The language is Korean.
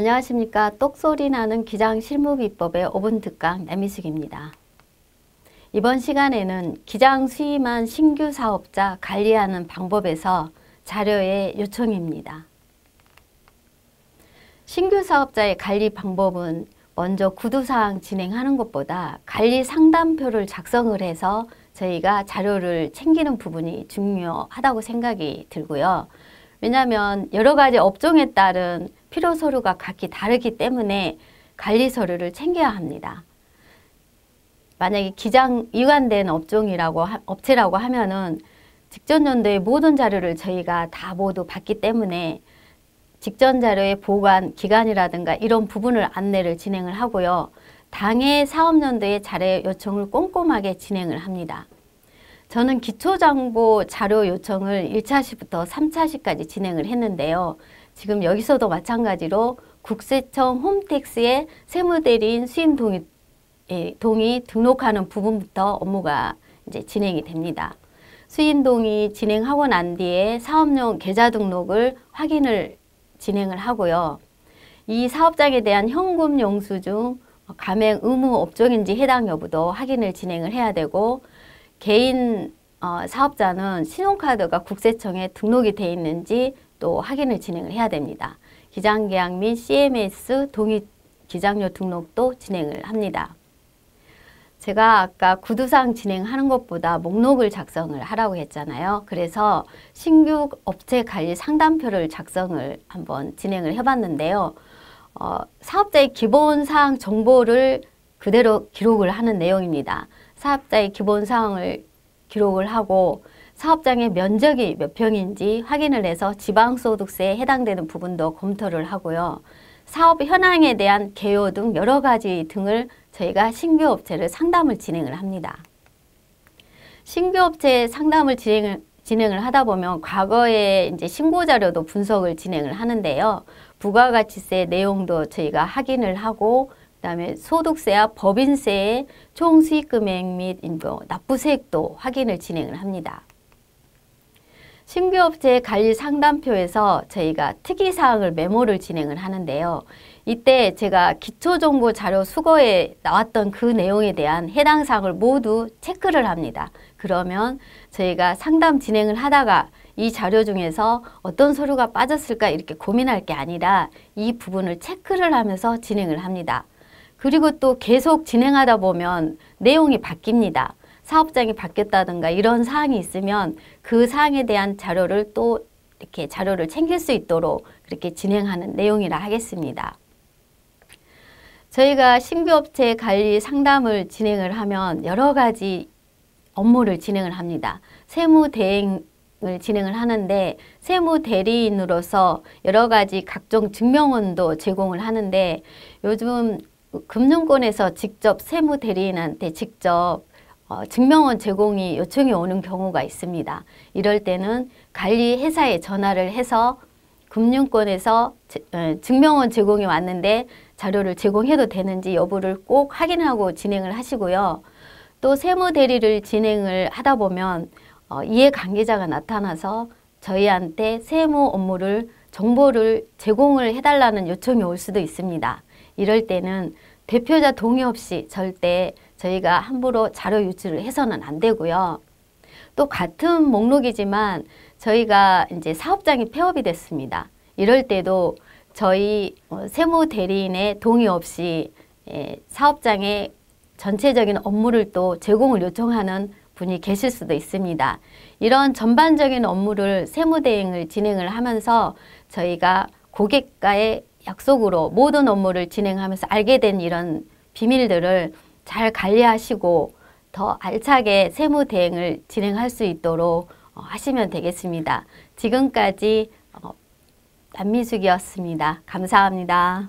안녕하십니까. 똑소리 나는 기장 실무비법의 5분 특강 애미숙입니다. 이번 시간에는 기장 수임한 신규 사업자 관리하는 방법에서 자료의 요청입니다. 신규 사업자의 관리 방법은 먼저 구두사항 진행하는 것보다 관리 상담표를 작성을 해서 저희가 자료를 챙기는 부분이 중요하다고 생각이 들고요. 왜냐하면 여러 가지 업종에 따른 필요 서류가 각기 다르기 때문에 관리 서류를 챙겨야 합니다. 만약에 기장 이관된 업종이라고 업체라고 하면은 직전 연도의 모든 자료를 저희가 다 모두 받기 때문에 직전 자료의 보관 기간이라든가 이런 부분을 안내를 진행을 하고요. 당해 사업연도의 자료 요청을 꼼꼼하게 진행을 합니다. 저는 기초정보 자료 요청을 1차 시부터 3차 시까지 진행을 했는데요. 지금 여기서도 마찬가지로 국세청 홈택스에 세무대리인 수임 동의, 예, 동의 등록하는 부분부터 업무가 이제 진행이 됩니다. 수임 동의 진행하고 난 뒤에 사업용 계좌 등록을 확인을 진행을 하고요. 이 사업장에 대한 현금 영수증, 감행 어, 의무 업종인지 해당 여부도 확인을 진행을 해야 되고 개인 어, 사업자는 신용카드가 국세청에 등록이 돼 있는지 또 확인을 진행을 해야 됩니다. 기장계약 및 CMS 동의 기장료 등록도 진행을 합니다. 제가 아까 구두상 진행하는 것보다 목록을 작성을 하라고 했잖아요. 그래서 신규 업체 관리 상담표를 작성을 한번 진행을 해봤는데요. 어, 사업자의 기본 사항 정보를 그대로 기록을 하는 내용입니다. 사업자의 기본 사항을 기록을 하고 사업장의 면적이 몇 평인지 확인을 해서 지방소득세에 해당되는 부분도 검토를 하고요. 사업 현황에 대한 개요 등 여러 가지 등을 저희가 신규 업체를 상담을 진행을 합니다. 신규 업체 상담을 진행을, 진행을 하다 보면 과거에 이제 신고 자료도 분석을 진행을 하는데요. 부가가치세 내용도 저희가 확인을 하고 그다음에 소득세와 법인세의 총 수익 금액 및 납부세액도 확인을 진행을 합니다. 신규업체 관리 상담표에서 저희가 특이사항을 메모를 진행을 하는데요. 이때 제가 기초정보 자료 수거에 나왔던 그 내용에 대한 해당 사항을 모두 체크를 합니다. 그러면 저희가 상담 진행을 하다가 이 자료 중에서 어떤 서류가 빠졌을까 이렇게 고민할 게 아니라 이 부분을 체크를 하면서 진행을 합니다. 그리고 또 계속 진행하다 보면 내용이 바뀝니다. 사업장이 바뀌었다든가 이런 사항이 있으면 그 사항에 대한 자료를 또 이렇게 자료를 챙길 수 있도록 그렇게 진행하는 내용이라 하겠습니다. 저희가 신규 업체 관리 상담을 진행을 하면 여러 가지 업무를 진행을 합니다. 세무 대행을 진행을 하는데 세무 대리인으로서 여러 가지 각종 증명원도 제공을 하는데 요즘 금융권에서 직접 세무 대리인한테 직접 어, 증명원 제공이 요청이 오는 경우가 있습니다. 이럴 때는 관리회사에 전화를 해서 금융권에서 제, 에, 어, 증명원 제공이 왔는데 자료를 제공해도 되는지 여부를 꼭 확인하고 진행을 하시고요. 또 세무 대리를 진행을 하다 보면 어, 이해관계자가 나타나서 저희한테 세무 업무를 정보를 제공을 해달라는 요청이 올 수도 있습니다. 이럴 때는 대표자 동의 없이 절대 저희가 함부로 자료 유출을 해서는 안 되고요. 또 같은 목록이지만 저희가 이제 사업장이 폐업이 됐습니다. 이럴 때도 저희 어, 세무 대리인의 동의 없이 예, 사업장의 전체적인 업무를 또 제공을 요청하는 분이 계실 수도 있습니다. 이런 전반적인 업무를 세무 대행을 진행을 하면서 저희가 고객과의 약속으로 모든 업무를 진행하면서 알게 된 이런 비밀들을 잘 관리하시고 더 알차게 세무 대행을 진행할 수 있도록 어, 하시면 되겠습니다. 지금까지 어, 남미숙이었습니다. 감사합니다.